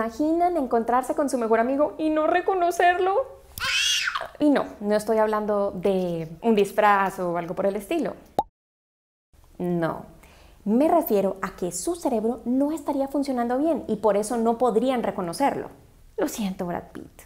imaginan encontrarse con su mejor amigo y no reconocerlo? Y no, no estoy hablando de un disfraz o algo por el estilo. No, me refiero a que su cerebro no estaría funcionando bien y por eso no podrían reconocerlo. Lo siento, Brad Pitt.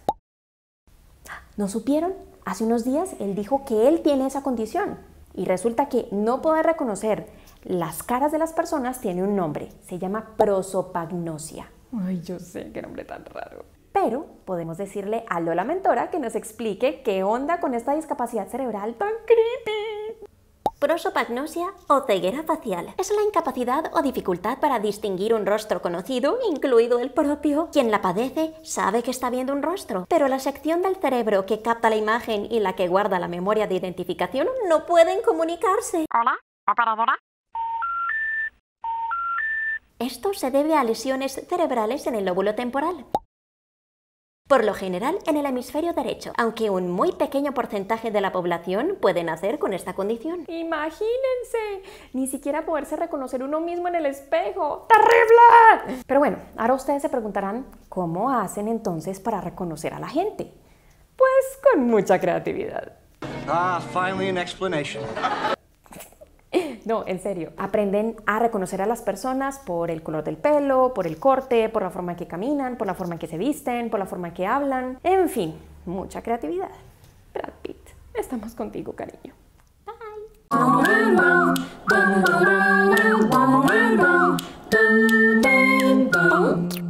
¿No supieron? Hace unos días él dijo que él tiene esa condición y resulta que no poder reconocer las caras de las personas tiene un nombre, se llama prosopagnosia. Ay, yo sé, qué nombre tan raro. Pero podemos decirle a Lola Mentora que nos explique qué onda con esta discapacidad cerebral tan creepy. Prosopagnosia o ceguera facial es la incapacidad o dificultad para distinguir un rostro conocido, incluido el propio. Quien la padece sabe que está viendo un rostro, pero la sección del cerebro que capta la imagen y la que guarda la memoria de identificación no pueden comunicarse. Hola, operadora. Esto se debe a lesiones cerebrales en el lóbulo temporal. Por lo general en el hemisferio derecho, aunque un muy pequeño porcentaje de la población puede nacer con esta condición. Imagínense, ni siquiera poderse reconocer uno mismo en el espejo. ¡Terrible! Pero bueno, ahora ustedes se preguntarán, ¿cómo hacen entonces para reconocer a la gente? Pues con mucha creatividad. Ah, finally an explanation. No, en serio. Aprenden a reconocer a las personas por el color del pelo, por el corte, por la forma en que caminan, por la forma en que se visten, por la forma en que hablan. En fin, mucha creatividad. Brad Pitt, estamos contigo, cariño. Bye.